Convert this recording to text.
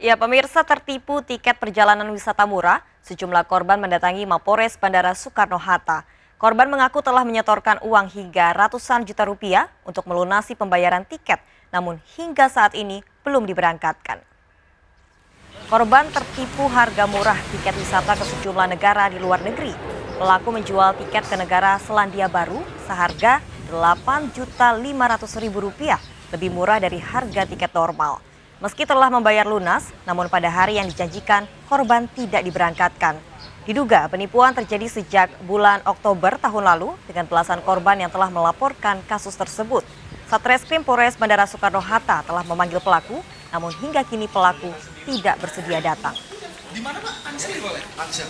Ya, pemirsa tertipu tiket perjalanan wisata murah, sejumlah korban mendatangi Mapores Bandara Soekarno-Hatta. Korban mengaku telah menyetorkan uang hingga ratusan juta rupiah untuk melunasi pembayaran tiket, namun hingga saat ini belum diberangkatkan. Korban tertipu harga murah tiket wisata ke sejumlah negara di luar negeri. Pelaku menjual tiket ke negara Selandia Baru seharga rp rupiah lebih murah dari harga tiket normal. Meski telah membayar lunas, namun pada hari yang dijanjikan, korban tidak diberangkatkan. Diduga penipuan terjadi sejak bulan Oktober tahun lalu dengan belasan korban yang telah melaporkan kasus tersebut. Satreskrim Polres Bandara Soekarno-Hatta telah memanggil pelaku, namun hingga kini pelaku tidak bersedia datang. Di mana Pak? Ansel boleh? Ansel.